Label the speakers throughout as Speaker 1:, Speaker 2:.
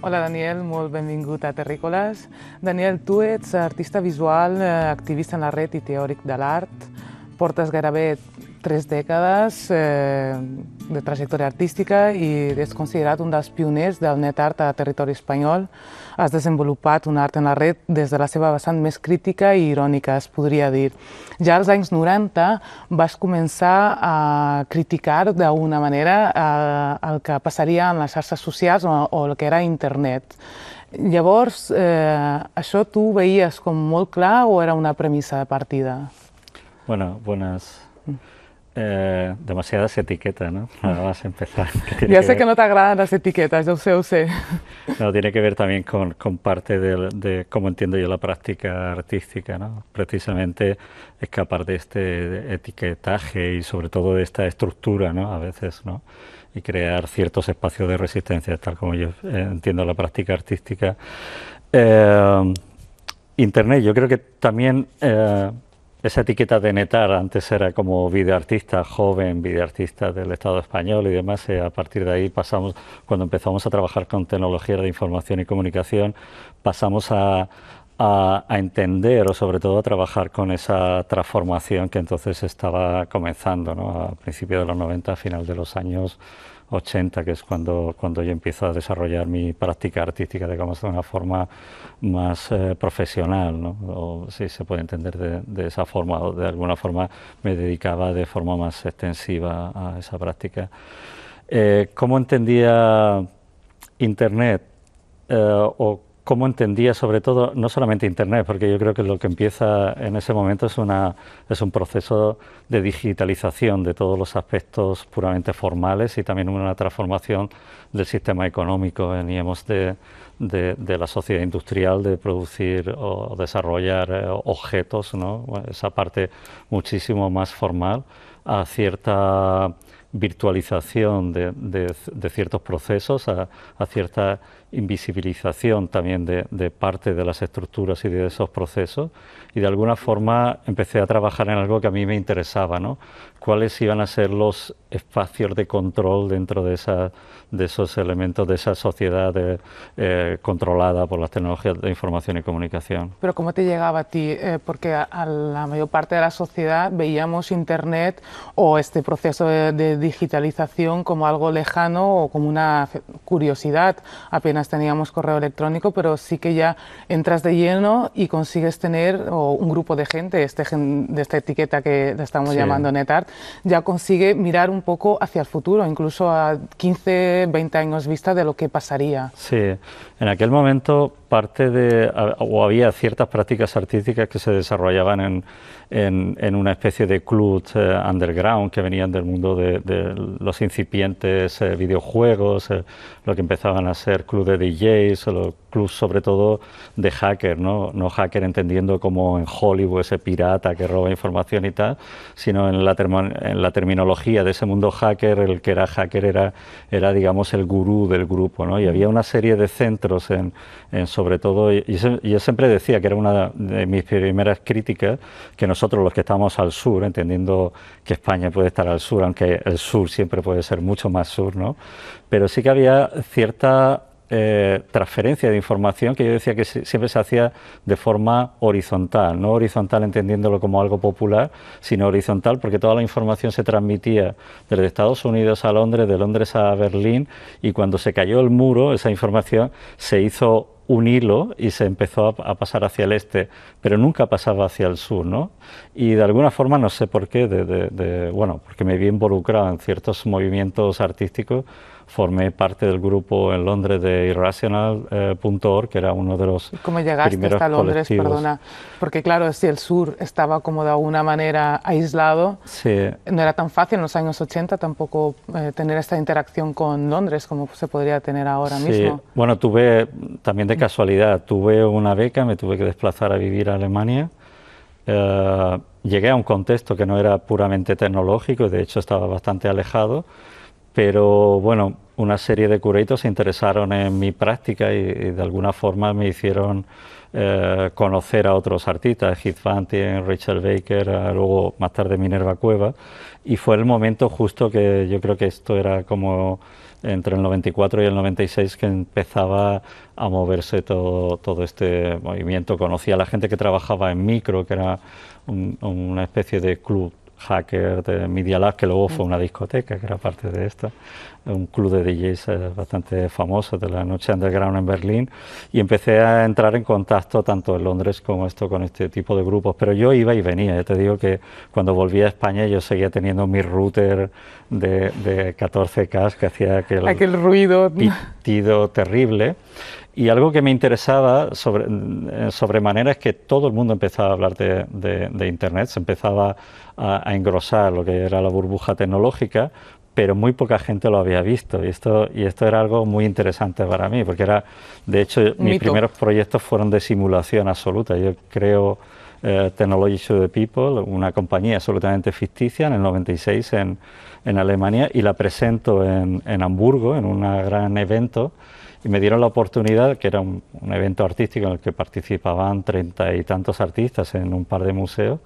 Speaker 1: Hola Daniel, molt benvingut a Terrícoles. Daniel, tu ets artista visual, eh, activista en la red i teòric de l'art. Portes gairebé tres dècades eh, de trajectòria artística i és considerat un dels pioners del net art a territori espanyol. Has desenvolupat un art en la red des de la seva vessant més crítica i irònica, es podria dir. Ja als anys 90 vas començar a criticar d'una manera eh, el que passaria en les xarxes socials o, o el que era internet. Llavors, eh, això tu veies com molt clar o era una premissa de partida?
Speaker 2: Bueno, buenas... Mm. Eh, demasiadas etiquetas, ¿no? vas a empezar. Ya sé que,
Speaker 1: no te agradan las etiquetas, yo sé, yo sé.
Speaker 2: No, tiene que ver también con, parte de, cómo entiendo yo la práctica artística, ¿no? Precisamente escapar de este etiquetaje y sobre todo de esta estructura, ¿no? A veces, ¿no? Y crear ciertos espacios de resistencia, tal como yo eh, entiendo la práctica artística. Eh, Internet, yo creo que también... Esa etiqueta de Netar antes era como videoartista, joven videoartista del Estado español y demás. Eh, a partir de ahí pasamos, cuando empezamos a trabajar con tecnologías de información y comunicación, pasamos a, entender o sobre todo a trabajar con esa transformación que entonces estaba comenzando ¿no? a principios de los 90, a final de los años 80, que es cuando, cuando yo empiezo a desarrollar mi práctica artística, digamos, de una forma más eh, profesional, o si se puede entender de, esa forma, o de alguna forma me dedicaba de forma más extensiva a esa práctica. Eh, ¿Cómo entendía Internet eh, cómo entendía sobre todo, no solamente Internet, porque yo creo que lo que empieza en ese momento es, una, es un proceso de digitalización de todos los aspectos puramente formales y también una transformación del sistema económico, veníamos de, la sociedad industrial, de producir o desarrollar eh, objetos, ¿no? esa parte muchísimo más formal, a cierta virtualización de, ciertos procesos, a, cierta invisibilización también de, de, parte de las estructuras y de esos procesos. Y de alguna forma empecé a trabajar en algo que a mí me interesaba, ¿no? cuáles iban a ser los espacios de control dentro de, esa, de esos elementos, de esa sociedad eh, eh, controlada por las tecnologías de información y comunicación.
Speaker 1: Pero ¿cómo te llegaba a ti? Eh, porque a, la mayor parte de la sociedad veíamos Internet o este proceso de, digitalización como algo lejano o como una curiosidad. Apenas teníamos correo electrónico, pero sí que ya entras de lleno y consigues tener un grupo de gente, este de esta etiqueta que estamos llamando NetArt, ya consigue mirar un poco hacia el futuro, incluso a 15, 20 años vista de lo que pasaría.
Speaker 2: Sí, en aquel momento parte de, o había ciertas prácticas artísticas que se desarrollaban en en, una especie de club eh, underground que venían del mundo de, los incipientes eh, videojuegos, eh, lo que empezaban a ser club de DJs, los clubs sobre todo de hacker, ¿no? no hacker entendiendo como en Hollywood ese pirata que roba información y tal, sino en la, en la terminología de ese mundo hacker, el que era hacker era, era digamos el gurú del grupo, ¿no? y había una serie de centros en, sobre todo, y, yo siempre decía que era una de mis primeras críticas, que no nosotros los que estamos al sur, entendiendo que España puede estar al sur, aunque el sur siempre puede ser mucho más sur, ¿no? Pero sí que había cierta eh, transferencia de información que yo decía que siempre se hacía de forma horizontal, no horizontal entendiéndolo como algo popular, sino horizontal porque toda la información se transmitía desde Estados Unidos a Londres, de Londres a Berlín y cuando se cayó el muro, esa información se hizo un hilo y se empezó a, pasar hacia el este, pero nunca pasaba hacia el sur, ¿no? Y de alguna forma, no sé por qué, bueno, porque me vi involucrado en ciertos movimientos artísticos formé parte del grupo en Londres de Irrational.org, eh, que era uno de los
Speaker 1: ¿Cómo llegaste hasta Londres, perdona? Porque claro, si el sur estaba como de alguna manera aislado, no era tan fácil en los años 80 tampoco eh, tener esta interacción con Londres como se podría tener ahora mismo.
Speaker 2: Bueno, tuve también de casualidad, tuve una beca, me tuve que desplazar a vivir a Alemania. Eh, llegué a un contexto que no era puramente tecnológico, de hecho estaba bastante alejado pero bueno, una serie de cureitos se interesaron en mi práctica y, de alguna forma me hicieron eh, conocer a otros artistas, Heath Fantien, Rachel Baker, luego más tarde Minerva Cueva, y fue el momento justo que yo creo que esto era como entre el 94 y el 96 que empezaba a moverse todo, este movimiento. Conocí a la gente que trabajaba en micro, que era una especie de club hacker de Media Lab, que luego fue mm. una discoteca, que era parte de esto, un club de DJs eh, bastante famoso de la noche underground en Berlín, y empecé a entrar en contacto tanto en Londres como esto con este tipo de grupos. Pero yo iba y venía, ya te digo que cuando volví a España yo seguía teniendo mi router de, 14K que hacía aquel, aquel ruido pitido terrible. Y algo que me interesaba sobre, eh, sobremanera es que todo el mundo empezaba a hablar de, Internet, se empezaba a, engrosar lo que era la burbuja tecnológica, pero muy poca gente lo había visto. Y esto, y esto era algo muy interesante para mí, porque era, de hecho, mis primeros proyectos fueron de simulación absoluta. Yo creo eh, Technology to the People, una compañía absolutamente ficticia, en el 96 en, en Alemania, y la presento en, en Hamburgo, en un gran evento y me dieron la oportunidad, que era un, evento artístico en el que participaban treinta y tantos artistas en un par de museos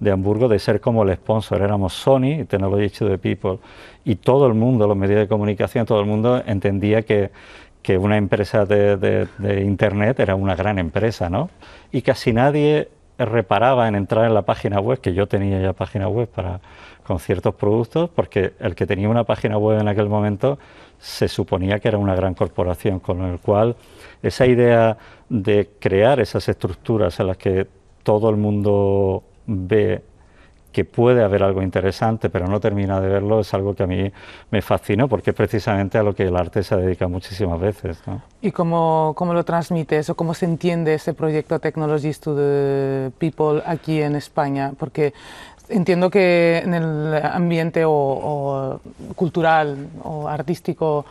Speaker 2: de Hamburgo, de ser como el sponsor. Éramos Sony y Technology to the People y todo el mundo, los medios de comunicación, todo el mundo entendía que, una empresa de, Internet era una gran empresa, ¿no? Y casi nadie reparaba en entrar en la página web, que yo tenía ya página web para, con ciertos productos, porque el que tenía una página web en aquel momento se suponía que era una gran corporación, con el cual esa idea de crear esas estructuras en las que todo el mundo ve que puede haber algo interesante, pero no termina de verlo, es algo que a mí me fascinó, porque es precisamente a lo que el arte se dedica muchísimas veces.
Speaker 1: ¿Y cómo, cómo, lo transmite eso cómo se entiende ese proyecto Technologies to People aquí en España? Porque Entiendo que en el ambiente o, cultural o artístico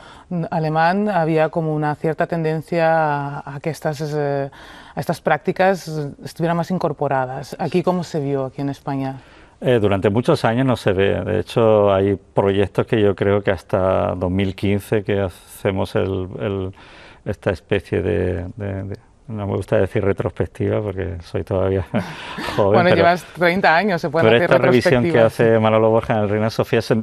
Speaker 1: alemán había como una cierta tendencia a, que estas, eh, estas prácticas estuvieran más incorporadas. ¿Aquí cómo se vio aquí en España?
Speaker 2: Eh, durante muchos años no se ve. De hecho, hay proyectos que yo creo que hasta 2015 que hacemos esta especie de no me gusta decir retrospectiva porque soy todavía joven. Bueno, llevas
Speaker 1: 30 años, se puede esta revisión que hace
Speaker 2: Manolo Borja en el Reina Sofía se,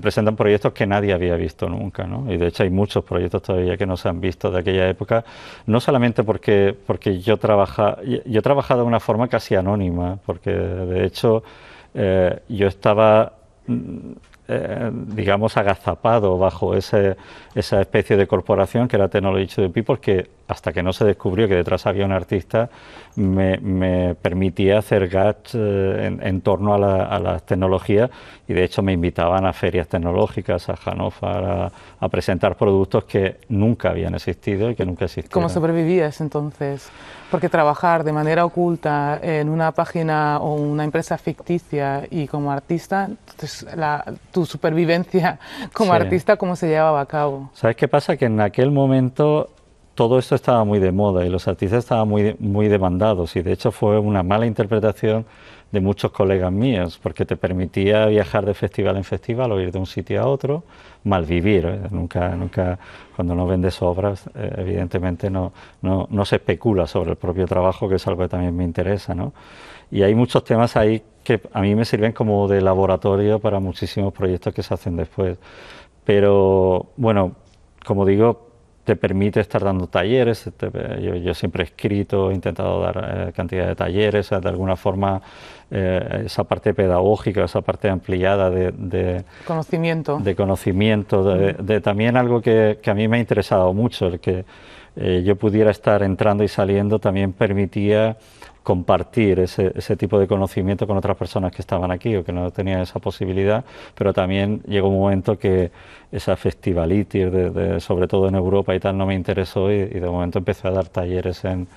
Speaker 2: presentan proyectos que nadie había visto nunca, Y de hecho hay muchos proyectos todavía que no se han visto de aquella época, no solamente porque, porque yo, trabaja, yo he trabajado de una forma casi anónima, porque de hecho eh, yo estaba eh, digamos, agazapado bajo esa especie de corporación que era Technology People, que hasta que no se descubrió que detrás había un artista, me, permitía hacer GATS eh, en, torno a, las tecnologías y de hecho me invitaban a ferias tecnológicas, a Hannover, a, presentar productos que nunca habían existido y que nunca existían. ¿Cómo
Speaker 1: sobrevivías entonces? Porque trabajar de manera oculta en una página o una empresa ficticia y como artista, pues, tu supervivencia como artista, ¿cómo se llevaba a cabo?
Speaker 2: ¿Sabes qué pasa? Que en aquel momento todo esto estaba muy de moda y los artistas estaban muy, muy demandados y de hecho fue una mala interpretación de muchos colegas míos porque te permitía viajar de festival en festival o ir de un sitio a otro, mal vivir ¿eh? Nunca, nunca, cuando no vendes obras, eh, evidentemente no, no, no, se especula sobre el propio trabajo, que es algo que también me interesa. ¿no? Y hay muchos temas ahí que a mí me sirven como de laboratorio para muchísimos proyectos que se hacen después. Pero bueno, como digo, te permite estar dando talleres. yo, siempre he escrito, he intentado dar eh, cantidad de talleres, de alguna forma eh, esa parte pedagógica, esa parte ampliada de, conocimiento. De conocimiento, de, también algo que, a mí me ha interesado mucho, el que eh, yo pudiera estar entrando y saliendo también permitía compartir ese, ese, tipo de conocimiento con otras personas que estaban aquí o que no tenían esa posibilidad, pero también llegó un momento que esa festivalitis, sobre todo en Europa y tal, no me interesó y, de momento empecé a dar talleres en,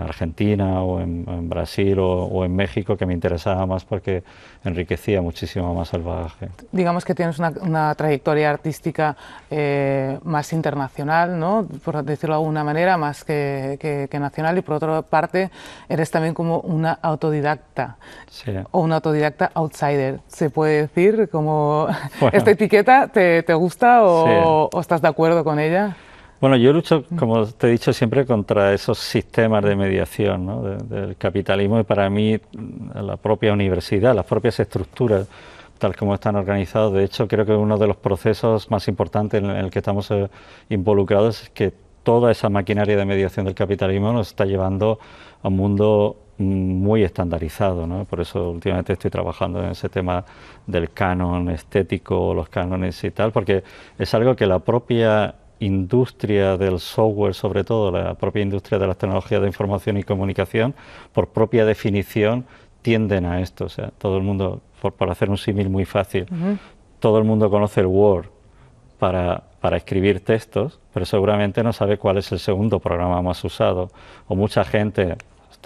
Speaker 2: Argentina o en, Brasil o, en México que me interesaba más porque enriquecía muchísimo más el bagaje.
Speaker 1: Digamos que tienes una, trayectoria artística eh, más internacional, ¿no? por decirlo de alguna manera, más que, nacional y por otra parte eres también como una autodidacta o una autodidacta outsider, se puede decir como esta etiqueta te, gusta o, estás de acuerdo con ella?
Speaker 2: Bueno, yo lucho, como te he dicho, siempre contra esos sistemas de mediación del capitalismo y para mí la propia universidad, las propias estructuras tal como están organizados. De hecho, creo que uno de los procesos más importantes en el que estamos eh, involucrados es que toda esa maquinaria de mediación del capitalismo nos está llevando a un mundo muy estandarizado, por eso últimamente estoy trabajando en ese tema del canon estético, los cánones y tal, porque es algo que la propia industria del software, sobre todo la propia industria de las tecnologías de información y comunicación, por propia definición, tienden a esto. O sea, todo el mundo, por, para hacer un símil muy fácil, todo el mundo conoce el Word para para escribir textos, pero seguramente no sabe cuál es el segundo programa más usado. O mucha gente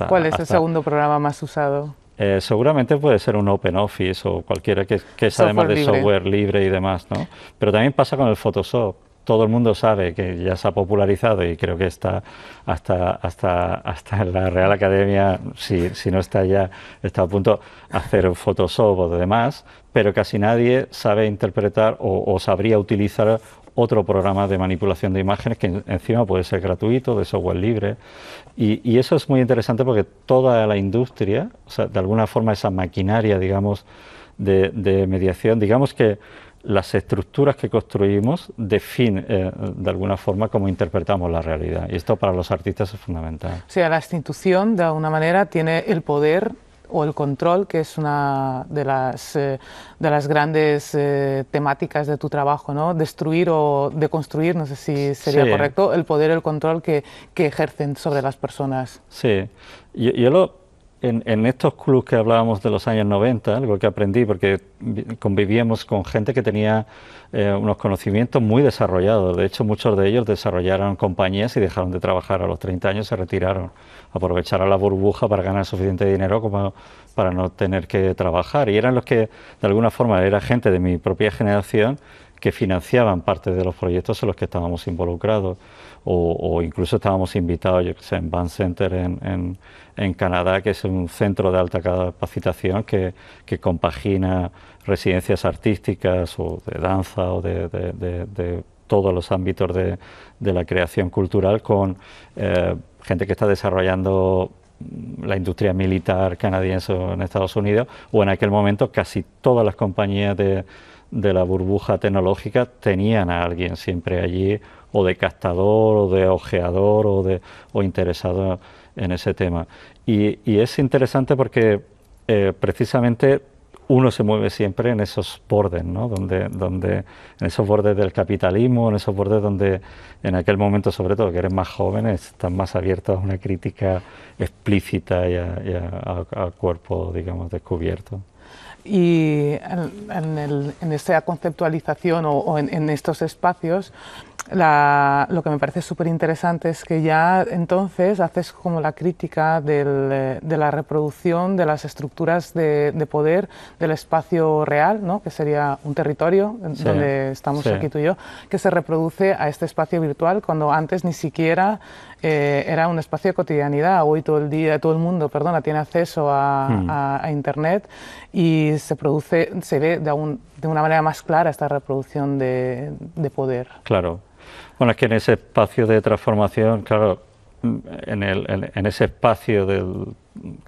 Speaker 2: ¿Cuál es el segundo
Speaker 1: programa más usado?
Speaker 2: Eh, seguramente puede ser un Open Office o cualquiera que, sea además de software libre y demás, ¿no? Pero también pasa con el Photoshop. Todo el mundo sabe que ya se ha popularizado y creo que está hasta, hasta, hasta la Real Academia, si, no está ya, está a punto de hacer Photoshop o demás, pero casi nadie sabe interpretar o, o sabría utilizar otro programa de manipulación de imágenes que encima puede ser gratuito, de software libre. Y, eso es muy interesante porque toda la industria, de alguna forma esa maquinaria, digamos, de, mediación, digamos que las estructuras que construimos definen eh, de alguna forma cómo interpretamos la realidad. Y esto para los artistas es fundamental. O
Speaker 1: sea, la institución, de alguna manera, tiene el poder o el control, que es una de las, eh, de las grandes eh, temáticas de tu trabajo, ¿no? Destruir o deconstruir, no sé si sería correcto, el poder, el control que, ejercen sobre las personas.
Speaker 2: Sí, yo en, estos clubs que hablábamos de los años 90, algo que aprendí porque convivíamos con gente que tenía eh, unos conocimientos muy desarrollados. De hecho, muchos de ellos desarrollaron compañías y dejaron de trabajar. A los 30 años se retiraron. Aprovecharon la burbuja para ganar suficiente dinero como para no tener que trabajar. Y eran los que, de alguna forma, era gente de mi propia generación que financiaban parte de los proyectos en los que estábamos involucrados, o, incluso estábamos invitados, yo en Van Center en, Canadá, que es un centro de alta capacitación que, compagina residencias artísticas o de danza o de, todos los ámbitos de, la creación cultural con eh, gente que está desarrollando la industria militar canadiense en Estados Unidos, o en aquel momento casi todas las compañías de de la burbuja tecnológica tenían a alguien siempre allí, o de castador o de ojeador, o, de, interesado en ese tema. Y, es interesante porque eh, precisamente uno se mueve siempre en esos bordes, ¿no? donde, en esos bordes del capitalismo, en esos bordes donde en aquel momento, sobre todo, que eres más jóvenes, estás más abierto a una crítica explícita y al cuerpo, digamos, descubierto
Speaker 1: y en, esa esta conceptualización o, en, estos espacios lo que me parece súper interesante es que ya entonces haces como la crítica eh, de la reproducción de las estructuras de, poder del espacio real, ¿no? que sería un territorio donde estamos aquí tú y yo, que se reproduce a este espacio virtual cuando antes ni siquiera eh, era un espacio de cotidianidad. Hoy todo el día, todo el mundo, perdona, tiene acceso a, hmm. a Internet y se produce, se ve de un de una manera más clara esta reproducción de, poder.
Speaker 2: Claro. Bueno, es que en ese espacio de transformación, claro, en, el, en, ese espacio del,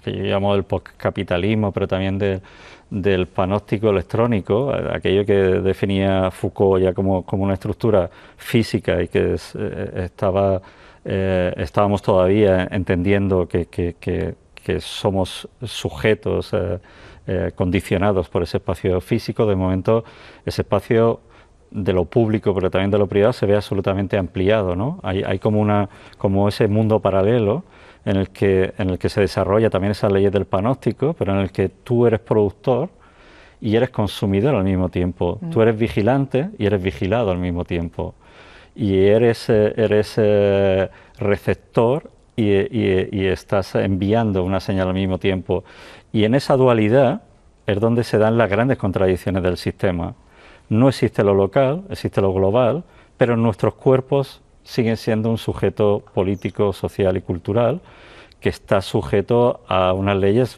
Speaker 2: que yo llamo del postcapitalismo, pero también del panóptico electrónico, aquello que definía Foucault ya como, una estructura física y que eh, estaba, eh, estábamos todavía entendiendo que, somos sujetos. Eh, eh, condicionados por ese espacio físico. De momento, ese espacio de lo público, pero también de lo privado, se ve absolutamente ampliado. ¿no? Hay, como, una, como ese mundo paralelo en el, que, en el que se desarrolla también esas leyes del panóptico, pero en el que tú eres productor y eres consumidor al mismo tiempo. Mm. Tú eres vigilante y eres vigilado al mismo tiempo. Y eres, eh, eres eh, receptor y, estás enviando una señal al mismo tiempo. Y en esa dualidad es donde se dan las grandes contradicciones del sistema. No existe lo local, existe lo global, pero nuestros cuerpos siguen siendo un sujeto político, social y cultural que está sujeto a unas leyes, eh,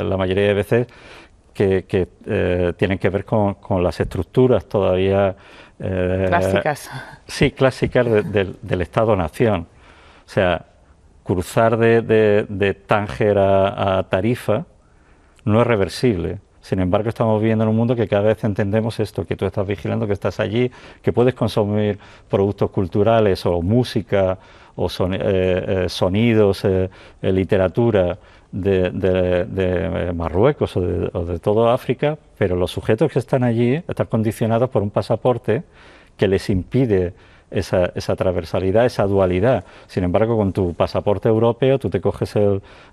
Speaker 2: eh, la mayoría de veces, que, eh, tienen que ver con, las estructuras todavía... clásicas. Sí, clásicas del Estado-Nación. O sea, cruzar de, de, Tánger a, Tarifa no es reversible. Sin embargo, estamos viviendo en un mundo que cada vez entendemos esto, que tú estás vigilando, que estás allí, que puedes consumir productos culturales o música o eh, eh, sonidos, eh, literatura de, Marruecos o de, o de todo África, pero los sujetos que están allí están condicionados por un pasaporte que les impide esa, transversalidad, esa dualidad. Sin embargo, con tu pasaporte europeo, tú te coges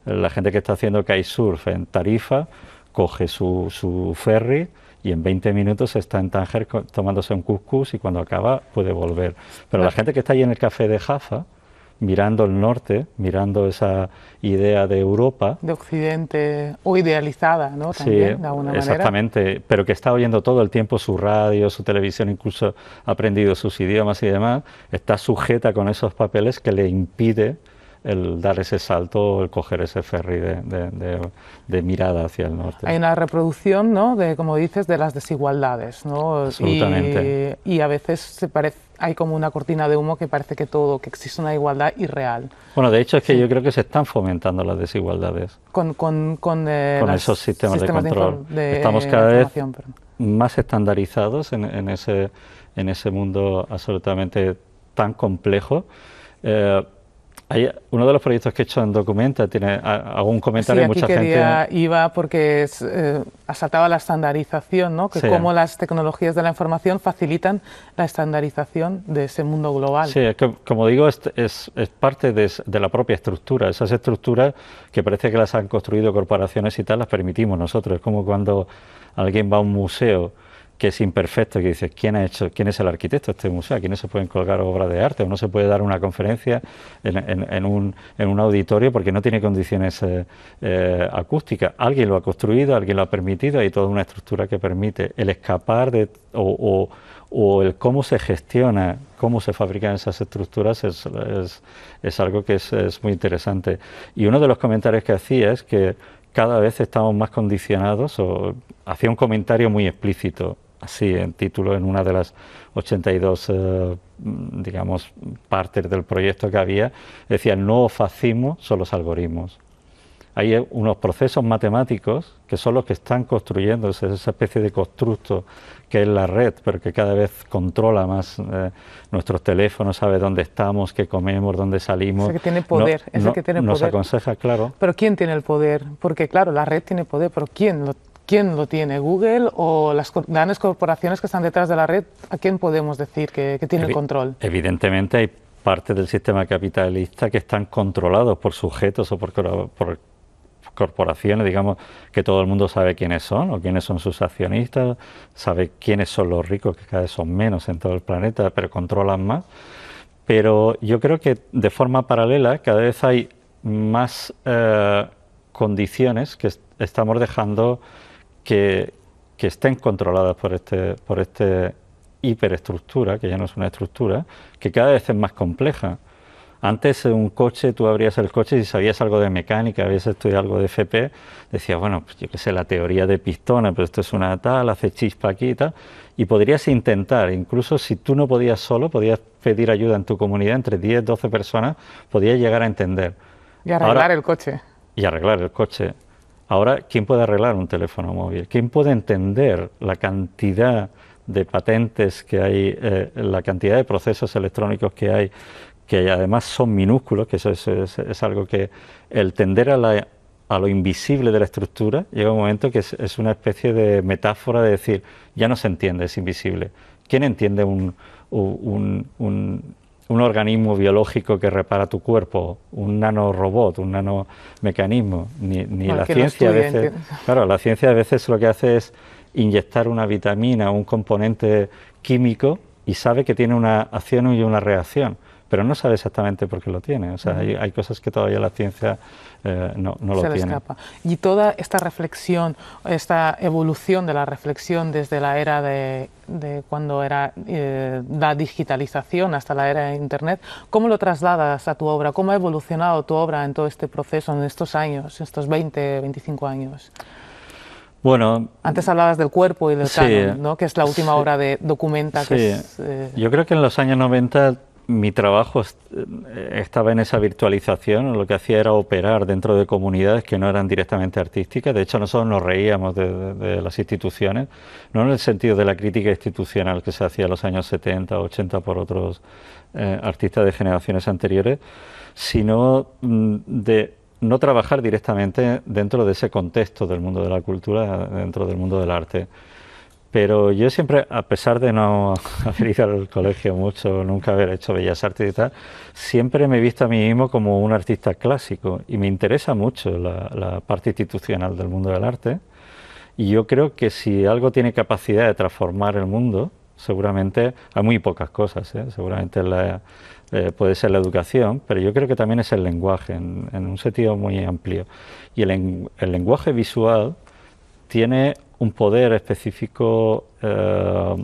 Speaker 2: la gente que está haciendo kitesurf en Tarifa, coge su, ferry y en 20 minutos está en Tánger tomándose un couscous y cuando acaba puede volver. Pero la gente que está ahí en el café de Jaffa, mirando el norte, mirando esa idea de Europa. De Occidente, o
Speaker 1: idealizada, ¿no? También, sí, de
Speaker 2: exactamente, pero que está oyendo todo el tiempo su radio, su televisión, incluso ha aprendido sus idiomas y demás, está sujeta con esos papeles que le impide el dar ese salto, el coger ese ferry de, de, de, mirada hacia el norte. Hay
Speaker 1: una reproducción, ¿no? De, como dices, de las desigualdades, ¿no? Absolutamente. Y, a veces se parece, hay como una cortina de humo que parece que todo, que existe una igualdad irreal.
Speaker 2: Bueno, de hecho es que yo creo que se están fomentando las desigualdades.
Speaker 1: Con, con, con, eh, con esos sistemas, de control. Estamos cada vez
Speaker 2: más estandarizados en, ese, en ese mundo absolutamente tan complejo. Eh, uno de los proyectos que he hecho en Documenta tiene algún comentario sí, mucha quería, gente...
Speaker 1: iba porque eh, asaltaba la estandarización, ¿no? Que cómo las tecnologías de la información facilitan la estandarización de ese mundo global. Sí,
Speaker 2: como digo, es, parte de, de, la propia estructura. Esas estructuras que parece que las han construido corporaciones y tal, las permitimos nosotros. Es como cuando alguien va a un museo que es imperfecto, que dices, ¿quién, ha hecho, ¿quién es el arquitecto de este museo? quiénes se pueden colgar obras de arte o no se puede dar una conferencia en, un, auditorio porque no tiene condiciones eh, eh, acústicas. Alguien lo ha construido, alguien lo ha permitido, hay toda una estructura que permite el escapar de, o, el cómo se gestiona, cómo se fabrican esas estructuras es, algo que es, es muy interesante. Y uno de los comentarios que hacía es que cada vez estamos más condicionados o hacía un comentario muy explícito así en título en una de las 82, eh, digamos, partes del proyecto que había, decía, no facimos, fascismo son los algoritmos. Hay unos procesos matemáticos que son los que están construyendo esa especie de constructo que es la red, pero que cada vez controla más eh, nuestros teléfonos, sabe dónde estamos, qué comemos, dónde salimos. Es que tiene poder, no, es que tiene nos poder. Nos aconseja, claro.
Speaker 1: Pero ¿quién tiene el poder? Porque claro, la red tiene poder, pero ¿quién lo ¿Quién lo tiene? ¿Google o las grandes corporaciones que están detrás de la red? ¿A quién podemos decir que, tiene control?
Speaker 2: Evidentemente hay partes del sistema capitalista que están controlados por sujetos o por, corporaciones, digamos, que todo el mundo sabe quiénes son o quiénes son sus accionistas, sabe quiénes son los ricos, que cada vez son menos en todo el planeta, pero controlan más. Pero yo creo que de forma paralela cada vez hay más eh, condiciones que estamos dejando que, estén controladas por este, por este hiperestructura, que ya no es una estructura, que cada vez es más compleja. Antes eh, un coche, tú abrías el coche y si sabías algo de mecánica, habías estudiado algo de FP, decías, bueno, pues yo qué sé, la teoría de pistones, pero esto es una tal, hace chispa aquí y tal, y podrías intentar, incluso si tú no podías solo, podías pedir ayuda en tu comunidad, entre 10, 12 personas, podías llegar a entender.
Speaker 1: Y arreglar el coche.
Speaker 2: Y arreglar el coche. Ahora, ¿quién puede arreglar un teléfono móvil? ¿Quién puede entender la cantidad de patentes que hay, eh, la cantidad de procesos electrónicos que hay, que además son minúsculos, que eso es, algo que el tender a, lo invisible de la estructura llega un momento que es, una especie de metáfora de decir, ya no se entiende, es invisible. ¿Quién entiende un un organismo biológico que repara tu cuerpo, un nanorobot, un nanomecanismo, ni, la ciencia a veces. Claro, la ciencia a veces lo que hace es inyectar una vitamina, un componente químico y sabe que tiene una acción y una reacción, pero no sabe exactamente por qué lo tiene. O sea, hay, hay cosas que todavía la ciencia eh, no, lo Se le Escapa.
Speaker 1: Y toda esta reflexión, esta evolución de la reflexión desde la era de, cuando era eh, la digitalización hasta la era de Internet, ¿cómo lo trasladas a tu obra? ¿Cómo ha evolucionado tu obra en todo este proceso, en estos años, estos 20, 25 años? Bueno, antes hablabas del cuerpo y del canon, ¿no? que es la última obra de Documenta. Que es, eh,
Speaker 2: Yo creo que en los años 90 mi trabajo eh, estaba en esa virtualización, lo que hacía era operar dentro de comunidades que no eran directamente artísticas, de hecho nosotros nos reíamos de, las instituciones, no en el sentido de la crítica institucional que se hacía en los años 70, 80 por otros eh, artistas de generaciones anteriores, sino mm, de no trabajar directamente dentro de ese contexto del mundo de la cultura, dentro del mundo del arte. Pero yo siempre, a pesar de no haber ido al colegio mucho, nunca haber hecho bellas artes y tal, siempre me he visto a mí mismo como un artista clásico y me interesa mucho la, parte institucional del mundo del arte. Y yo creo que si algo tiene capacidad de transformar el mundo, seguramente hay muy pocas cosas, ¿eh? seguramente la, eh, puede ser la educación, pero yo creo que también es el lenguaje, en, un sentido muy amplio. Y el, el lenguaje visual tiene un poder específico eh,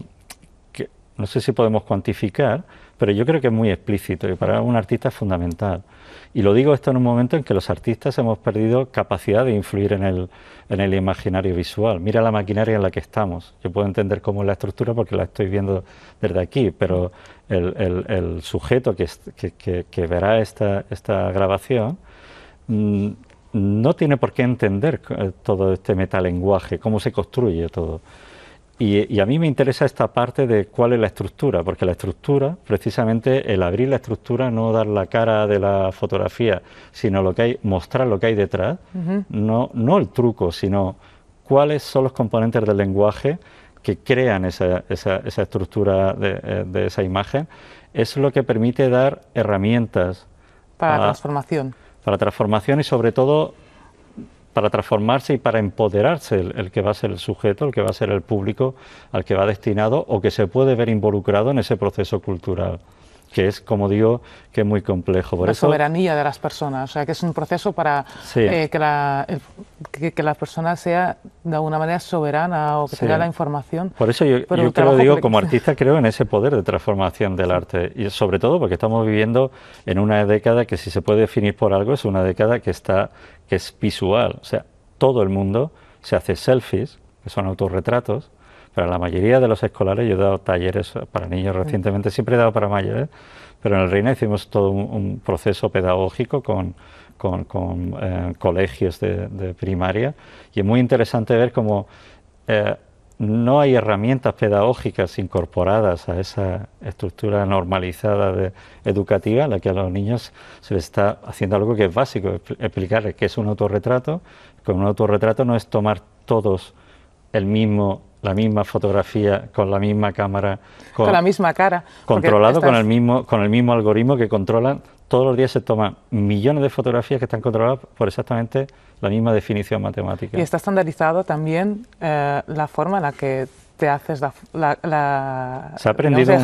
Speaker 2: que no sé si podemos cuantificar, pero yo creo que es muy explícito y para un artista es fundamental. Y lo digo esto en un momento en que los artistas hemos perdido capacidad de influir en el, imaginario visual. Mira la maquinaria en la que estamos. Yo puedo entender cómo es la estructura porque la estoy viendo desde aquí, pero el, sujeto que, verá esta, esta grabación mm, no tiene por qué entender eh, todo este metalenguaje, cómo se construye todo. Y, a mí me interesa esta parte de cuál es la estructura, porque la estructura, precisamente el abrir la estructura, no dar la cara de la fotografía, sino lo que hay, mostrar lo que hay detrás, no, no el truco, sino cuáles son los componentes del lenguaje que crean esa, estructura eh, de, esa imagen, es lo que permite dar herramientas. Para la transformación para transformación y sobre todo para transformarse y para empoderarse el, que va a ser el sujeto, el que va a ser el público al que va destinado o que se puede ver involucrado en ese proceso cultural que es, como digo, que es muy complejo. Por la eso,
Speaker 1: soberanía de las personas, o sea, que es un proceso para eh, que, la, persona sea de alguna manera soberana o que tenga la información.
Speaker 2: Por eso yo, yo creo, digo, como artista creo en ese poder de transformación del arte, y sobre todo porque estamos viviendo en una década que si se puede definir por algo, es una década que, está, que es visual, o sea, todo el mundo se hace selfies, que son autorretratos, para la mayoría de los escolares, yo he dado talleres para niños mm. recientemente, siempre he dado para mayores, pero en el Reina hicimos todo un, proceso pedagógico con, con, eh, colegios de, primaria y es muy interesante ver cómo eh, no hay herramientas pedagógicas incorporadas a esa estructura normalizada educativa en la que a los niños se les está haciendo algo que es básico, explicarles qué es un autorretrato, que un autorretrato no es tomar todos el mismo la misma fotografía con la misma cámara. Con, la
Speaker 1: misma cara. Controlado con, el
Speaker 2: mismo, con el mismo algoritmo que controlan. Todos los días se toman millones de fotografías que están controladas por exactamente la misma definición matemática. Y está
Speaker 1: estandarizado también eh, la forma en la que te haces la,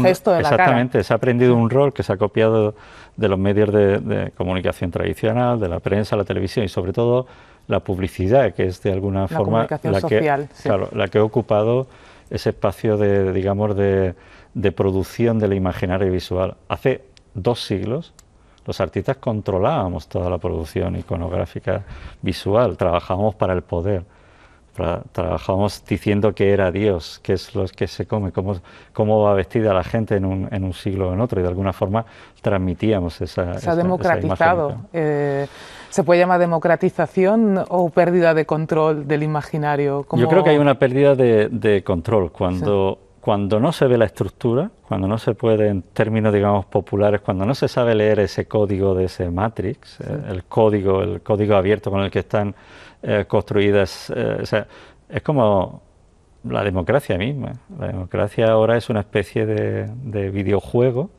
Speaker 1: gesto la exactamente
Speaker 2: se ha aprendido un rol que se ha copiado de los medios de, de comunicación tradicional de la prensa la televisión y sobre todo la publicidad, que es de alguna forma la que, ha ocupado ese espacio de, digamos, de, de producción del imaginario visual. Hace dos siglos los artistas controlábamos toda la producción iconográfica visual, trabajábamos para el poder, trabajábamos diciendo que era Dios, que es lo que se come, cómo, cómo va vestida la gente en un, un siglo o en otro, y de alguna forma transmitíamos esa... Se ha democratizado
Speaker 1: se puede llamar democratización o pérdida de control del imaginario? Yo creo que hay
Speaker 2: una pérdida de, control cuando... cuando no se ve la estructura, cuando no se puede, en términos digamos populares, cuando no se sabe leer ese código de ese matrix, eh, el código, el código abierto con el que están eh, construidas, eh, o sea, es como la democracia misma. La democracia ahora es una especie de videojuego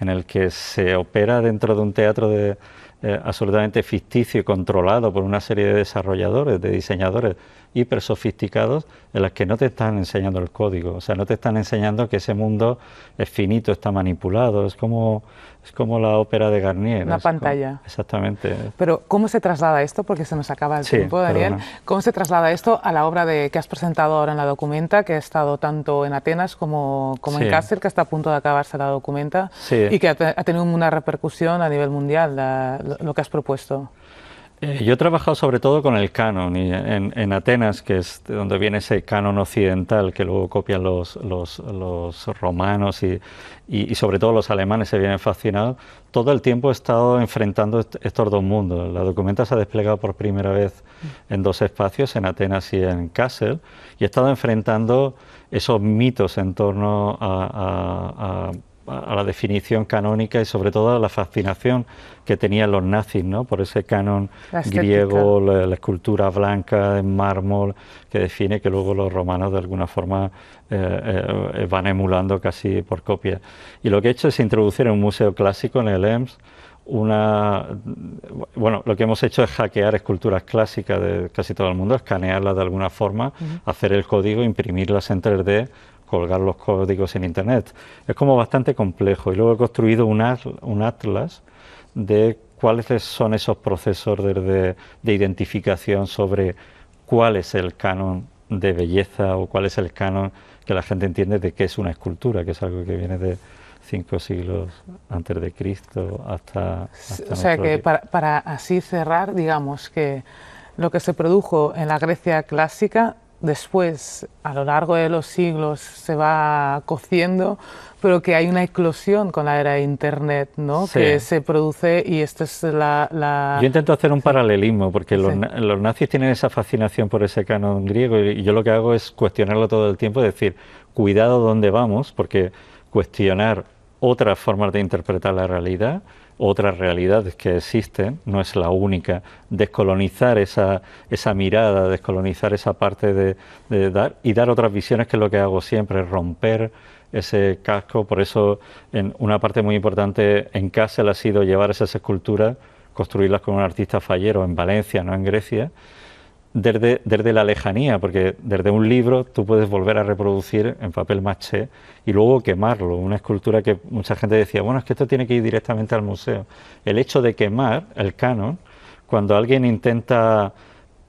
Speaker 2: en el que se opera dentro de un teatro de, eh, absolutamente ficticio y controlado por una serie de desarrolladores, de diseñadores hiper sofisticados en las que no te están enseñando el código, o sea, no te están enseñando que ese mundo es finito, está manipulado, es como, es como la ópera de Garnier. La pantalla. exactamente.
Speaker 1: Pero ¿cómo se traslada esto? Porque se nos acaba el tiempo, Daniel. ¿Cómo se traslada esto a la obra de, que has presentado ahora en la documenta, que ha estado tanto en Atenas como, como en Cáceres, que está a punto de acabarse la documenta y que ha, tenido una repercusión a nivel mundial lo que has propuesto?
Speaker 2: Eh. yo he trabajado sobre todo con el canon y en, Atenas, que es de donde viene ese canon occidental que luego copian los, los, romanos y, y, sobre todo los alemanes se vienen fascinados. Todo el tiempo he estado enfrentando estos dos mundos. La documenta se ha desplegado por primera vez en dos espacios, en Atenas y en Kassel, y he estado enfrentando esos mitos en torno a a la definición canónica y sobre todo a la fascinación que tenían los nazis ¿no? por ese canon griego, la, escultura blanca en mármol que define que luego los romanos de alguna forma eh, eh, eh, van emulando casi por copia. Y lo que he hecho es introducir en un museo clásico, en el EMS, una... Bueno, lo que hemos hecho es hackear esculturas clásicas de casi todo el mundo, escanearlas de alguna forma, hacer el código, imprimirlas en 3D colgar los códigos en Internet. Es como bastante complejo. Y luego he construido un, atlas de cuáles son esos procesos de, de identificación sobre cuál es el canon de belleza o cuál es el canon que la gente entiende de qué es una escultura, que es algo que viene de, cinco siglos antes de Cristo hasta... o sea que para,
Speaker 1: para, así cerrar, digamos que lo que se produjo en la Grecia clásica después, a lo largo de los siglos, se va cociendo, pero que hay una eclosión con la era de Internet, ¿no? Que se produce y esta es la, Yo
Speaker 2: intento hacer un paralelismo, porque los, nazis tienen esa fascinación por ese canon griego y yo lo que hago es cuestionarlo todo el tiempo, decir, cuidado dónde vamos, porque cuestionar otras formas de interpretar la realidad otras realidades que existen, no es la única, descolonizar esa, esa mirada, descolonizar esa parte de, dar y dar otras visiones, que es lo que hago siempre, romper ese casco. Por eso, en una parte muy importante en Kassel ha sido llevar esas esculturas, construirlas con un artista fallero en Valencia, no en Grecia, desde, la lejanía, porque desde un libro tú puedes volver a reproducir en papel maché y luego quemarlo. Una escultura que mucha gente decía, bueno, es que esto tiene que ir directamente al museo. El hecho de quemar el canon, cuando alguien intenta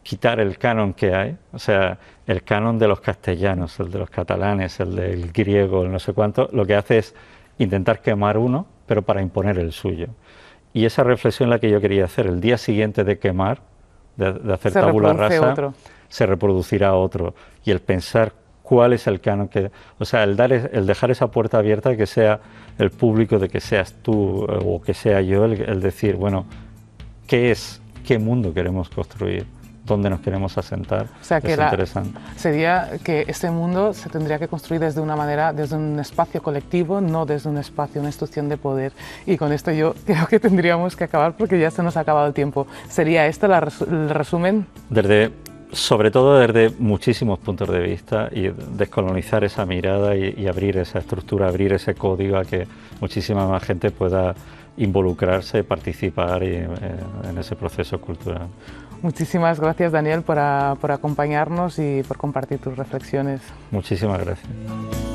Speaker 2: quitar el canon que hay, o sea, el canon de los castellanos, el de los catalanes, el del griego, el no sé cuánto, lo que hace es intentar quemar uno, pero para imponer el suyo. Y esa reflexión la que yo quería hacer, el día siguiente de quemar, de, hacer tabula rasa, se reproducirá otro. Y el pensar cuál es el canon que... O sea, el, dar, el dejar esa puerta abierta que sea el público, de que seas tú eh, o que sea yo, el decir, bueno, ¿qué es? ¿Qué mundo queremos construir? dónde nos queremos asentar. O sea, que es interesante.
Speaker 1: sería que este mundo se tendría que construir desde una manera, desde un espacio colectivo, no desde un espacio, una institución de poder. Y con esto yo creo que tendríamos que acabar porque ya se nos ha acabado el tiempo. ¿Sería este el resumen?
Speaker 2: Desde sobre todo desde muchísimos puntos de vista y descolonizar esa mirada y, abrir esa estructura, abrir ese código a que muchísima más gente pueda involucrarse, participar y, eh, en ese proceso cultural.
Speaker 1: Muchísimas gracias, Daniel, por, por acompañarnos y por compartir tus reflexiones.
Speaker 2: Muchísimas gracias.